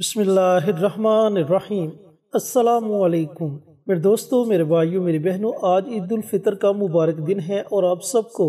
बसमीम असलकुम मेरे दोस्तों मेरे भाइयों मेरी बहनों आज ईदालफ़ितर का मुबारक दिन है और आप सबको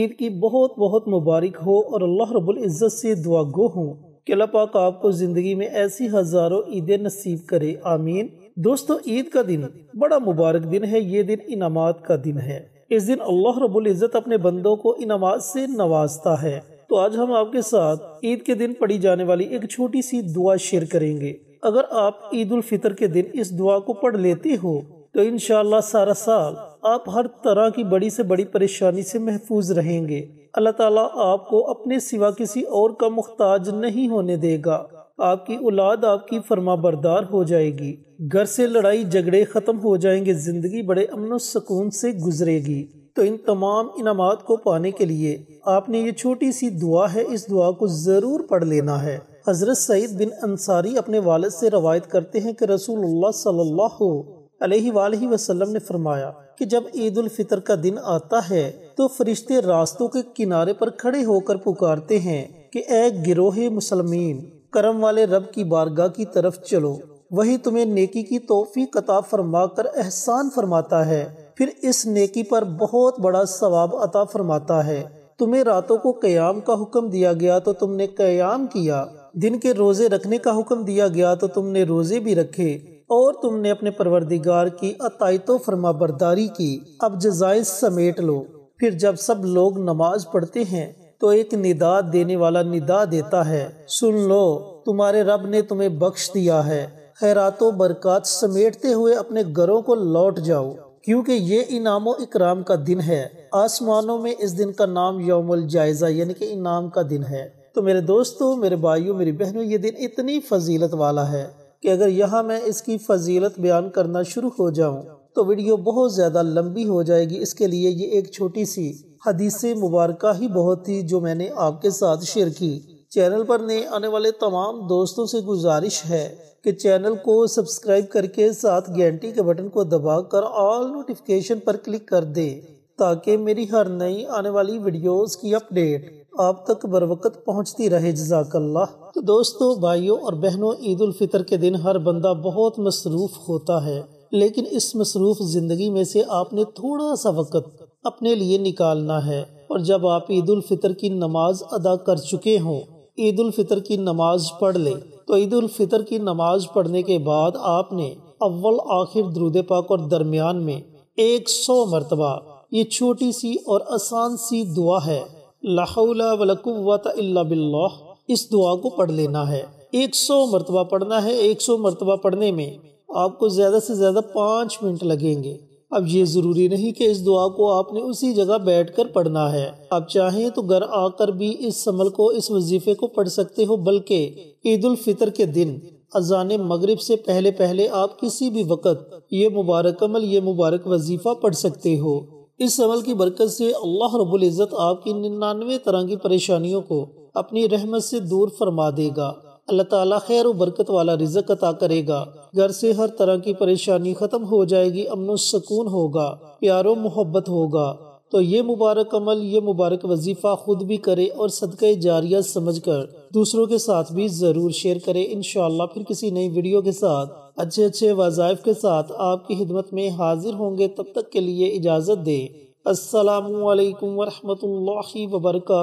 ईद की बहुत बहुत मुबारक हो और अल्लाह रब्बुल इज़्ज़त से दुआ गो हो कि अल्लाह पाक आपको ज़िंदगी में ऐसी हज़ारों ईदें नसीब करे आमीन दोस्तों ईद का दिन बड़ा मुबारक दिन है ये दिन इनामात का दिन है इस दिन अल्लाह रब्बुल इज़्ज़त अपने बंदों को इनामात से नवाजता है तो आज हम आपके साथ ईद के दिन पढ़ी जाने वाली एक छोटी सी दुआ शेयर करेंगे अगर आप ईद उल फितर के दिन इस दुआ को पढ़ लेते हो तो इन सारा साल आप हर तरह की बड़ी से बड़ी परेशानी से महफूज रहेंगे अल्लाह ताला आपको अपने सिवा किसी और का मुख्ताज नहीं होने देगा आपकी औलाद आपकी फरमा बरदार हो जाएगी घर से लड़ाई झगड़े ख़त्म हो जाएंगे ज़िंदगी बड़े अमन सुकून से गुजरेगी तो इन तमाम इनाम को पाने के लिए आपने ये छोटी सी दुआ है इस दुआ को ज़रूर पढ़ लेना है हज़रत सईद बिन अंसारी अपने वालद से रवायत करते हैं कि रसूलुल्लाह सल्लल्लाहु अलैहि वसल्लम ने फरमाया कि जब ईद उल फितर का दिन आता है तो फरिश्ते रास्तों के किनारे पर खड़े होकर पुकारते हैं कि ए गिरोह मुसलमान करम वाले रब की बारगाह की तरफ चलो वही तुम्हें नेकी की तोहफी कता फरमा कर एहसान फरमाता है फिर इस नेकी पर बहुत बड़ा सवाब अता फरमाता है तुम्हें रातों को क्याम का हुक्म दिया गया तो तुमने क्याम किया दिन के रोजे रखने का हुक्म दिया गया तो तुमने रोजे भी रखे और तुमने अपने परवरदिगार की अतायतो फरमा बरदारी की अब जजाइज समेट लो फिर जब सब लोग नमाज पढ़ते हैं तो एक निदा देने वाला निदा देता है सुन लो तुम्हारे रब ने तुम्हें बख्श दिया है खैरातों बरकत समेटते हुए अपने घरों को लौट जाओ क्योंकि ये इनाम इकराम का दिन है आसमानों में इस दिन का नाम यौमुल जायज़ा यानी कि इनाम का दिन है तो मेरे दोस्तों मेरे भाइयों मेरी बहनों ये दिन इतनी फजीलत वाला है कि अगर यहाँ मैं इसकी फजीलत बयान करना शुरू हो जाऊँ तो वीडियो बहुत ज़्यादा लंबी हो जाएगी इसके लिए ये एक छोटी सी हदीसी मुबारक ही बहुत थी जो मैंने आपके साथ शेयर की चैनल पर नए आने वाले तमाम दोस्तों से गुजारिश है कि चैनल को सब्सक्राइब करके साथ घंटी के बटन को दबाकर ऑल नोटिफिकेशन पर क्लिक कर दें ताकि मेरी हर नई आने वाली वीडियोस की अपडेट आप तक बर वक्त पहुँचती रहे जजाकल्ला तो दोस्तों भाइयों और बहनों ईद उल फितर के दिन हर बंदा बहुत मसरूफ़ होता है लेकिन इस मसरूफ़ ज़िंदगी में से आपने थोड़ा सा वक्त अपने लिए निकालना है और जब आप ईद उल फितर की नमाज अदा कर चुके हों ईद उल फितर की नमाज पढ़ ले तो ईद उल फितर की नमाज पढ़ने के बाद आपने अव्वल आखिर दरूद पाक और दरमियान में एक सौ मरतबा ये छोटी सी और आसान सी दुआ है लाला इस दुआ को पढ़ लेना है एक सौ मरतबा पढ़ना है एक सौ मरतबा पढ़ने में आपको ज़्यादा से ज़्यादा पाँच मिनट लगेंगे अब ये ज़रूरी नहीं कि इस दुआ को आपने उसी जगह बैठकर पढ़ना है आप चाहें तो घर आकर भी इस समल को इस वजीफे को पढ़ सकते हो बल्कि ईद उल फितर के दिन अजान मगरिब से पहले पहले आप किसी भी वक़्त ये मुबारक अमल ये मुबारक वजीफ़ा पढ़ सकते हो इस अमल की बरकत से अल्लाह रबुल्ज़त आपकी निन्यानवे तरह की परेशानियों को अपनी रहमत से दूर फरमा देगा अल्लाह ताला खैर बरकत वाला रिजक अता करेगा घर से हर तरह की परेशानी ख़त्म हो जाएगी अमन सुकून होगा प्यारो मोहब्बत होगा तो ये मुबारक अमल ये मुबारक वजीफ़ा खुद भी करे और सदक़ जारिया समझ कर दूसरों के साथ भी ज़रूर शेयर करे इन फिर किसी नई वीडियो के साथ अच्छे अच्छे वजायफ के साथ आपकी खिदमत में हाजिर होंगे तब तक के लिए इजाज़त दे असलकम वरहमल वर्का